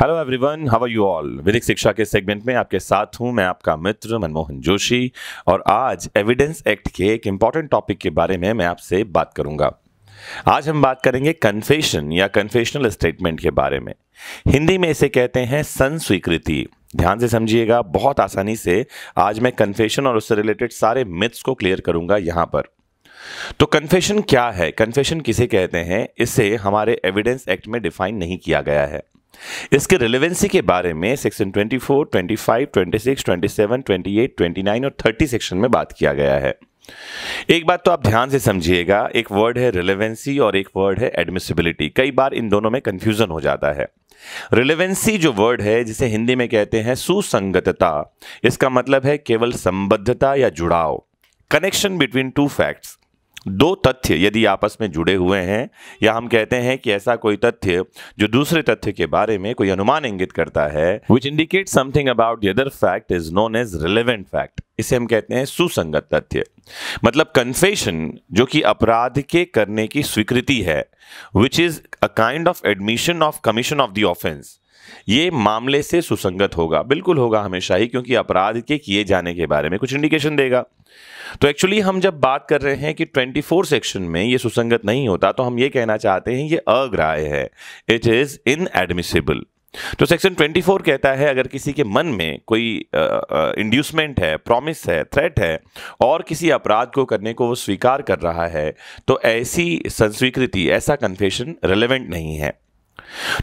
Hello everyone how are you all विधिक शिक्षा के सेगमेंट में आपके साथ हूं मैं आपका मित्र मनमोहन जोशी और आज एविडेंस एक्ट के एक इम्पॉर्टेंट टॉपिक के बारे में मैं आपसे बात करूंगा आज हम बात करेंगे कन्फेशन या कन्फेशनल स्टेटमेंट के बारे में हिंदी में इसे कहते हैं सन स्वीकृति ध्यान से समझिएगा बहुत आसानी से आज मैं कन्फेशन और उससे रिलेटेड सारे मिथ्स को क्लियर करूंगा यहाँ पर तो कन्फेशन क्या है कन्फेशन किसे कहते हैं इसे हमारे एविडेंस एक्ट में डिफाइन नहीं किया गया है इसके रिलेवेंसी के बारे में सेक्शन 24, 25, 26, 27, 28, 29 और 30 सेक्शन में बात किया गया है एक बात तो आप ध्यान से समझिएगा एक वर्ड है रिलेवेंसी और एक वर्ड है एडमिसिबिलिटी कई बार इन दोनों में कंफ्यूजन हो जाता है रिलेवेंसी जो वर्ड है जिसे हिंदी में कहते हैं सुसंगतता इसका मतलब है केवल संबद्धता या जुड़ाव कनेक्शन बिटवीन टू फैक्ट्स दो तथ्य यदि आपस में जुड़े हुए हैं या हम कहते हैं कि ऐसा कोई तथ्य जो दूसरे तथ्य के बारे में कोई अनुमान इंगित करता है which indicate something about the other fact is known as relevant fact इसे हम कहते हैं सुसंगत तथ्य मतलब कन्फेशन जो कि अपराध के करने की स्वीकृति है which is a kind of admission of commission of the offence ये मामले से सुसंगत होगा बिल्कुल होगा हमेशा ही क्योंकि अपराध के किए जाने के बारे में कुछ इंडिकेशन देगा तो एक्चुअली हम जब बात कर रहे हैं कि 24 सेक्शन में ये सुसंगत नहीं होता तो हम ये कहना चाहते हैं ये अग्राह्य है इट इज़ इन एडमिसिबल तो सेक्शन 24 कहता है अगर किसी के मन में कोई इंड्यूसमेंट है प्रॉमिस है थ्रेट है और किसी अपराध को करने को वो स्वीकार कर रहा है तो ऐसी संस्वीकृति ऐसा कन्फेशन रेलेवेंट नहीं है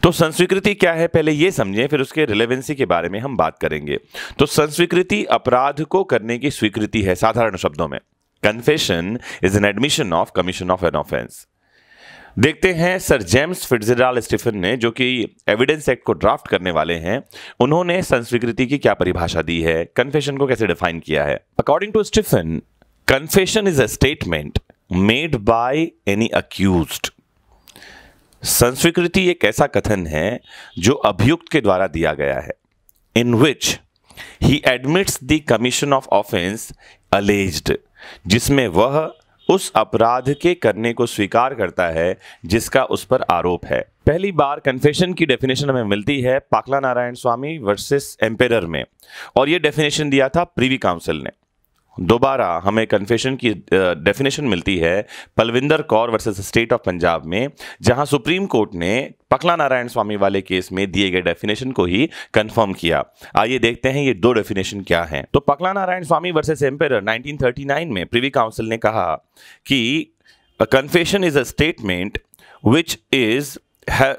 तो संस्वीकृति क्या है पहले यह समझें फिर उसके रिलेवेंसी के बारे में हम बात करेंगे तो संस्वीकृति अपराध को करने की स्वीकृति है साधारण शब्दों में confession is an admission of commission of an offence देखते हैं सर जेम्स फिट्जराल स्टीफन ने जो कि एविडेंस एक्ट को ड्राफ्ट करने वाले हैं उन्होंने संस्वीकृति की क्या परिभाषा दी है कन्फेशन को कैसे डिफाइन किया है according to Stephen confession is a statement made by any accused संस्वीकृति एक ऐसा कथन है जो अभियुक्त के द्वारा दिया गया है in which he admits the commission of offence alleged जिसमें वह उस अपराध के करने को स्वीकार करता है जिसका उस पर आरोप है पहली बार कन्फेशन की डेफिनेशन हमें मिलती है पाकला नारायण स्वामी वर्सेस एम्पेर में और यह डेफिनेशन दिया था प्रीवी काउंसिल ने दोबारा हमें कन्फेशन की डेफिनेशन मिलती है Palvinder Kaur versus state of Punjab में जहां सुप्रीम कोर्ट ने पखला नारायण स्वामी वाले केस में दिए गए डेफिनेशन को ही कंफर्म किया आइए देखते हैं ये दो डेफिनेशन क्या हैं तो पकला नारायण स्वामी वर्सेस एम्पेयर 1939 में प्रिवी काउंसिल ने कहा कि confession is a statement which is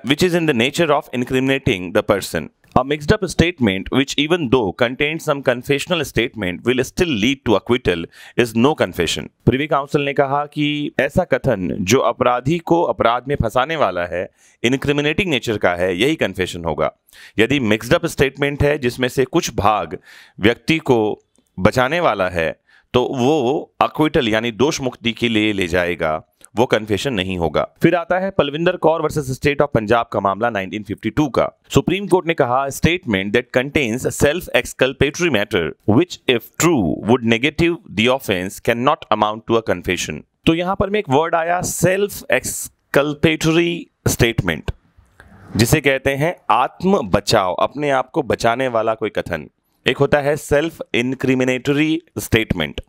which is in the nature of incriminating the person A mixed up statement, which even though contains some confessional statement, will still lead to acquittal, is no confession. Privy council ने कहा कि ऐसा कथन जो अपराधी को अपराध में फंसाने वाला है इनक्रिमिनेटिंग नेचर का है यही कन्फेशन होगा यदि मिक्सडअप स्टेटमेंट है जिसमें से कुछ भाग व्यक्ति को बचाने वाला है तो वो अक्विटल यानी दोष मुक्ति के लिए ले जाएगा वो कन्फेशन नहीं होगा फिर आता है Palvinder Kaur versus state of Punjab का मामला 1952 का सुप्रीम कोर्ट ने कहा statement that contains self exculpatory matter which if true would negative the offence cannot amount to a confession तो यहां पर में एक वर्ड आया सेल्फ एक्सकल्पेटरी स्टेटमेंट जिसे कहते हैं आत्म बचाव अपने आप को बचाने वाला कोई कथन एक होता है सेल्फ इनक्रिमिनेटरी स्टेटमेंट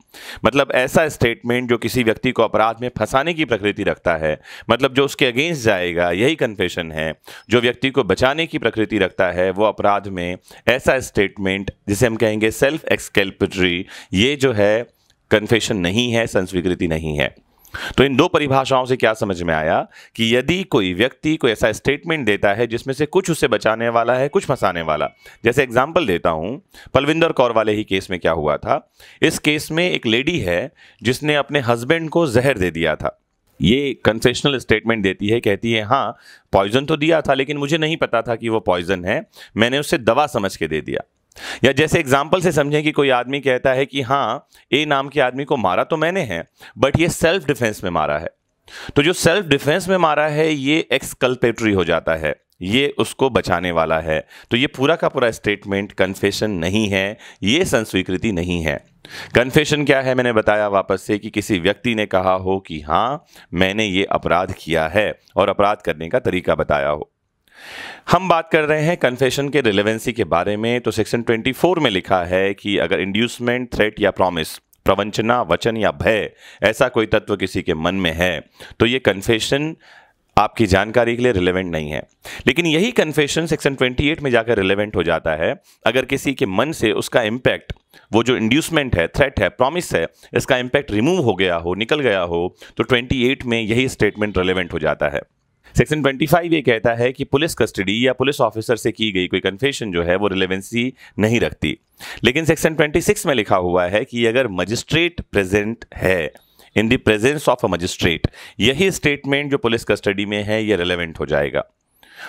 मतलब ऐसा स्टेटमेंट जो किसी व्यक्ति को अपराध में फंसाने की प्रकृति रखता है मतलब जो उसके अगेंस्ट जाएगा यही कन्फेशन है जो व्यक्ति को बचाने की प्रकृति रखता है वो अपराध में ऐसा स्टेटमेंट जिसे हम कहेंगे सेल्फ एक्सकेल्पटरी ये जो है कन्फेशन नहीं है संस्वीकृति नहीं है तो इन दो परिभाषाओं से क्या समझ में आया कि यदि कोई व्यक्ति कोई ऐसा स्टेटमेंट देता है जिसमें से कुछ उसे बचाने वाला है कुछ फंसाने वाला जैसे एग्जाम्पल देता हूं पलविंदर कौर वाले ही केस में क्या हुआ था इस केस में एक लेडी है जिसने अपने हस्बैंड को जहर दे दिया था ये कंसेशनल स्टेटमेंट देती है कहती है हाँ पॉइजन तो दिया था लेकिन मुझे नहीं पता था कि वो पॉइजन है मैंने उसे दवा समझ के दे दिया या जैसे एग्जाम्पल से समझें कि कोई आदमी कहता है कि हाँ ए नाम के आदमी को मारा तो मैंने है बट ये सेल्फ डिफेंस में मारा है तो जो सेल्फ डिफेंस में मारा है ये एक्सकल्पेटरी हो जाता है ये उसको बचाने वाला है तो ये पूरा का पूरा स्टेटमेंट कन्फेशन नहीं है ये संस्वीकृति नहीं है कन्फेशन क्या है मैंने बताया वापस से कि किसी व्यक्ति ने कहा हो कि हाँ मैंने ये अपराध किया है और अपराध करने का तरीका बताया हो हम बात कर रहे हैं कन्फेशन के रिलेवेंसी के बारे में तो सेक्शन 24 में लिखा है कि अगर इंड्यूसमेंट थ्रेट या प्रॉमिस प्रवंचना वचन या भय ऐसा कोई तत्व किसी के मन में है तो ये कन्फेशन आपकी जानकारी के लिए रिलेवेंट नहीं है लेकिन यही कन्फेशन सेक्शन 28 में जाकर रिलेवेंट हो जाता है अगर किसी के मन से उसका इम्पैक्ट वो जो इंड्यूसमेंट है थ्रेट है प्रॉमिस है इसका इम्पैक्ट रिमूव हो गया हो निकल गया हो तो 28 में यही स्टेटमेंट रिलेवेंट हो जाता है सेक्शन 25 ये कहता है कि पुलिस कस्टडी या पुलिस ऑफिसर से की गई कोई कन्फेशन जो है वो रिलेवेंसी नहीं रखती लेकिन सेक्शन 26 में लिखा हुआ है कि अगर मजिस्ट्रेट प्रेजेंट है in the presence of a magistrate यही स्टेटमेंट जो पुलिस कस्टडी में है ये रिलेवेंट हो जाएगा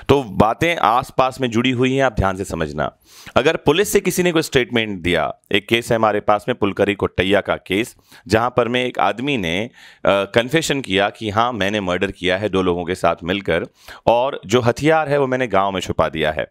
तो बातें आसपास में जुड़ी हुई हैं आप ध्यान से समझना अगर पुलिस से किसी ने कोई स्टेटमेंट दिया एक केस है हमारे पास में पुलकरी कोटैया का केस जहां पर में एक आदमी ने कन्फेशन किया कि हाँ मैंने मर्डर किया है दो लोगों के साथ मिलकर और जो हथियार है वो मैंने गांव में छुपा दिया है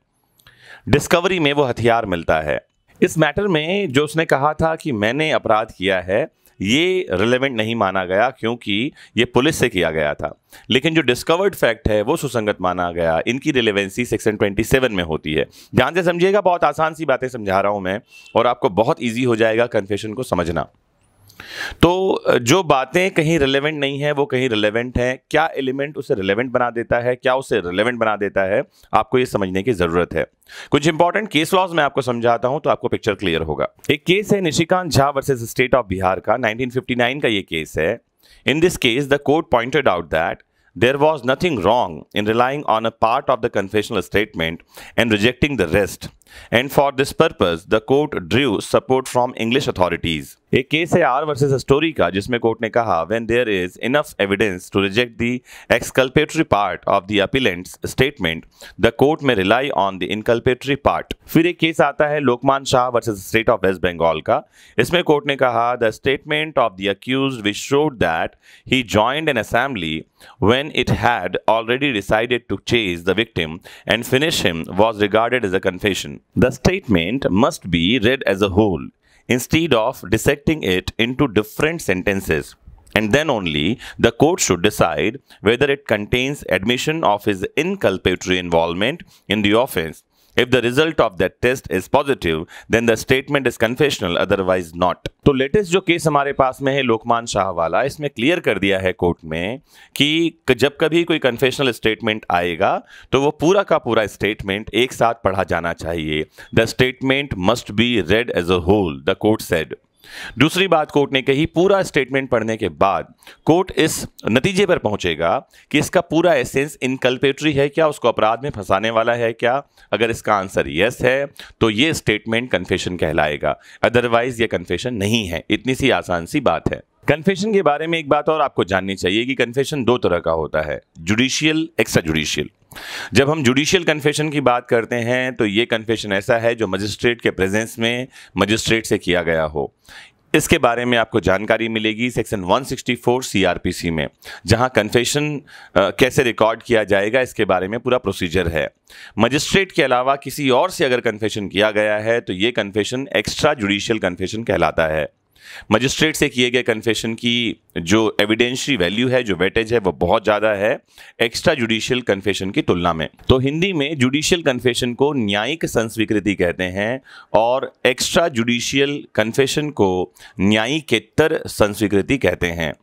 डिस्कवरी में वो हथियार मिलता है इस मैटर में जो उसने कहा था कि मैंने अपराध किया है ये रिलेवेंट नहीं माना गया क्योंकि ये पुलिस से किया गया था लेकिन जो डिस्कवर्ड फैक्ट है वो सुसंगत माना गया इनकी रिलेवेंसी सेक्शन 27 में होती है ध्यान से समझिएगा बहुत आसान सी बातें समझा रहा हूँ मैं और आपको बहुत ईजी हो जाएगा कन्फेशन को समझना तो जो बातें कहीं रिलेवेंट नहीं है वो कहीं रिलेवेंट हैं क्या एलिमेंट उसे रिलेवेंट बना देता है क्या उसे रिलेवेंट बना देता है आपको ये समझने की ज़रूरत है कुछ इंपॉर्टेंट केस लॉज मैं आपको समझाता हूं तो आपको पिक्चर क्लियर होगा एक केस है Nishikant Jha versus state of Bihar का नाइनटीन का ये केस है in this case the court pointed out that there was nothing wrong in relying on a part of the confessional statement and rejecting the rest And for this purpose, the court drew support from English authorities. A case R versus story ka, jisme court ne kaha, when there is enough evidence to reject the exculpatory part of the appellant's statement, the court may rely on the inculpatory part. Fir ek case aata hai, Lokman Shah versus state of West Bengal ka. Isme court ne kaha, the statement of the accused which showed that he joined an assembly when it had already decided to chase the victim and finish him was regarded as a confession the statement must be read as a whole instead of dissecting it into different sentences. And then only the court should decide whether it contains admission of his inculpatory involvement in the offense If the result of that test is positive, then the statement is confessional, otherwise not. तो latest जो case हमारे पास में है लोकमान शाह वाला इसमें clear कर दिया है कोर्ट में कि जब कभी कोई कन्फेशनल स्टेटमेंट आएगा तो वो पूरा का पूरा स्टेटमेंट एक साथ पढ़ा जाना चाहिए the statement must be read as a whole the court said दूसरी बात कोर्ट ने कही पूरा स्टेटमेंट पढ़ने के बाद कोर्ट इस नतीजे पर पहुंचेगा कि इसका पूरा एसेंस इनकल्पेटरी है क्या उसको अपराध में फंसाने वाला है क्या अगर इसका आंसर यस है तो ये स्टेटमेंट कन्फेशन कहलाएगा अदरवाइज ये कन्फेशन नहीं है इतनी सी आसान सी बात है कन्फेशन के बारे में एक बात और आपको जाननी चाहिए कि कन्फेशन दो तरह का होता है जुडिशियल एक्स्ट्रा जुडिशियल जब हम जुडिशियल कन्फेशन की बात करते हैं तो ये कन्फेशन ऐसा है जो मजिस्ट्रेट के प्रेजेंस में मजिस्ट्रेट से किया गया हो इसके बारे में आपको जानकारी मिलेगी सेक्शन 164 सीआरपीसी में जहां कन्फेशन कैसे रिकॉर्ड किया जाएगा इसके बारे में पूरा प्रोसीजर है मजिस्ट्रेट के अलावा किसी और से अगर कन्फेशन किया गया है तो ये कन्फेशन एक्स्ट्रा जुडिशियल कन्फेशन कहलाता है मजिस्ट्रेट से किए गए कन्फेशन की जो एविडेंशरी वैल्यू है जो वेटेज है वो बहुत ज़्यादा है एक्स्ट्रा जुडिशियल कन्फेशन की तुलना में तो हिंदी में जुडिशियल कन्फेशन को न्यायिक संस्वीकृति कहते हैं और एक्स्ट्रा जुडिशियल कन्फेशन को न्यायिकेतर संस्वीकृति कहते हैं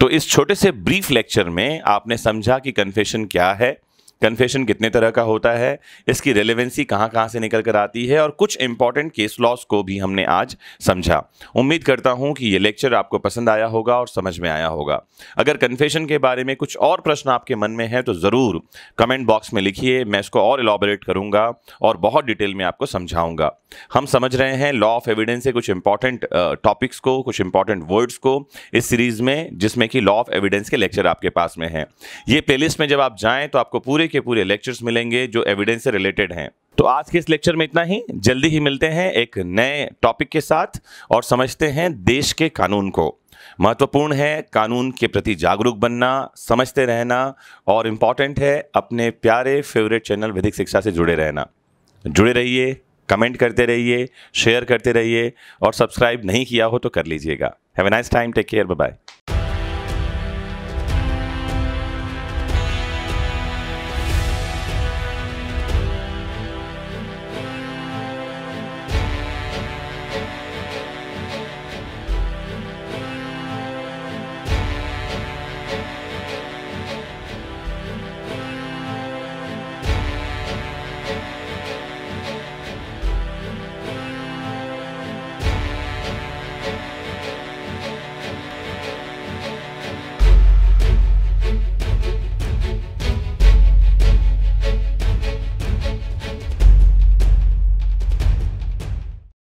तो इस छोटे से ब्रीफ लेक्चर में आपने समझा कि कन्फेशन क्या है कन्फेशन कितने तरह का होता है इसकी रेलेवेंसी कहाँ कहाँ से निकल कर आती है और कुछ इंपॉर्टेंट केस लॉस को भी हमने आज समझा उम्मीद करता हूँ कि ये लेक्चर आपको पसंद आया होगा और समझ में आया होगा अगर कन्फेशन के बारे में कुछ और प्रश्न आपके मन में है तो ज़रूर कमेंट बॉक्स में लिखिए मैं इसको और इलाबोरेट करूँगा और बहुत डिटेल में आपको समझाऊँगा हम समझ रहे हैं लॉ ऑफ एविडेंस से कुछ इंपॉर्टेंट टॉपिक्स को कुछ इंपॉर्टेंट वर्ड्स को इस सीरीज़ में जिसमें कि लॉ ऑफ एविडेंस के लेक्चर आपके पास में हैं ये प्लेलिस्ट में जब आप जाएँ तो आपको पूरे पूरे के पूरे लेक्चर्स मिलेंगे जो एविडेंस से रिलेटेड हैं तो आज के इस लेक्चर में इतना ही जल्दी ही मिलते हैं एक नए टॉपिक के साथ और समझते हैं देश के कानून को महत्वपूर्ण है कानून के प्रति जागरूक बनना समझते रहना और इम्पॉर्टेंट है अपने प्यारे फेवरेट चैनल विधिक शिक्षा से जुड़े रहना जुड़े रहिए कमेंट करते रहिए शेयर करते रहिए और सब्सक्राइब नहीं किया हो तो कर लीजिएगा have a nice time take care bye bye